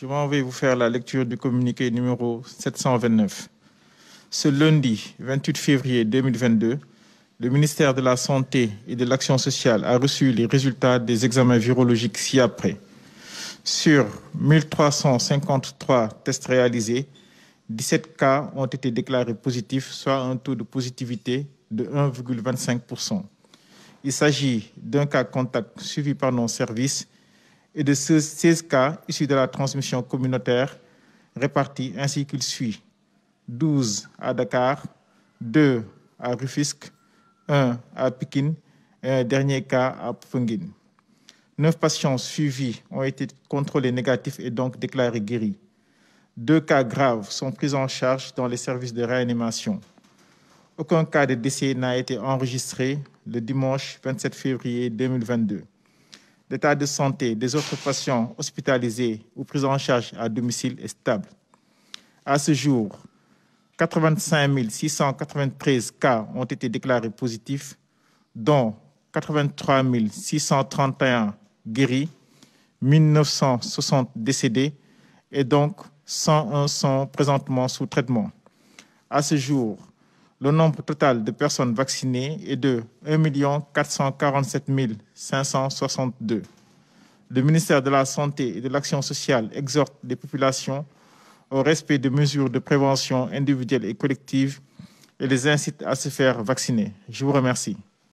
Je vais vous faire la lecture du communiqué numéro 729. Ce lundi 28 février 2022, le ministère de la Santé et de l'Action sociale a reçu les résultats des examens virologiques ci-après. Sur 1353 tests réalisés, 17 cas ont été déclarés positifs, soit un taux de positivité de 1,25%. Il s'agit d'un cas contact suivi par nos services et de 16 cas issus de la transmission communautaire répartis ainsi qu'il suit. 12 à Dakar, 2 à Rufisque, 1 à Pekin et un dernier cas à Pfungin. Neuf patients suivis ont été contrôlés négatifs et donc déclarés guéris. Deux cas graves sont pris en charge dans les services de réanimation. Aucun cas de décès n'a été enregistré le dimanche 27 février 2022 l'état de santé des autres patients hospitalisés ou pris en charge à domicile est stable. À ce jour, 85 693 cas ont été déclarés positifs, dont 83 631 guéris, 1960 décédés et donc 101 sont présentement sous traitement. À ce jour, le nombre total de personnes vaccinées est de 1 447 562. Le ministère de la Santé et de l'Action sociale exhorte les populations au respect des mesures de prévention individuelles et collectives et les incite à se faire vacciner. Je vous remercie.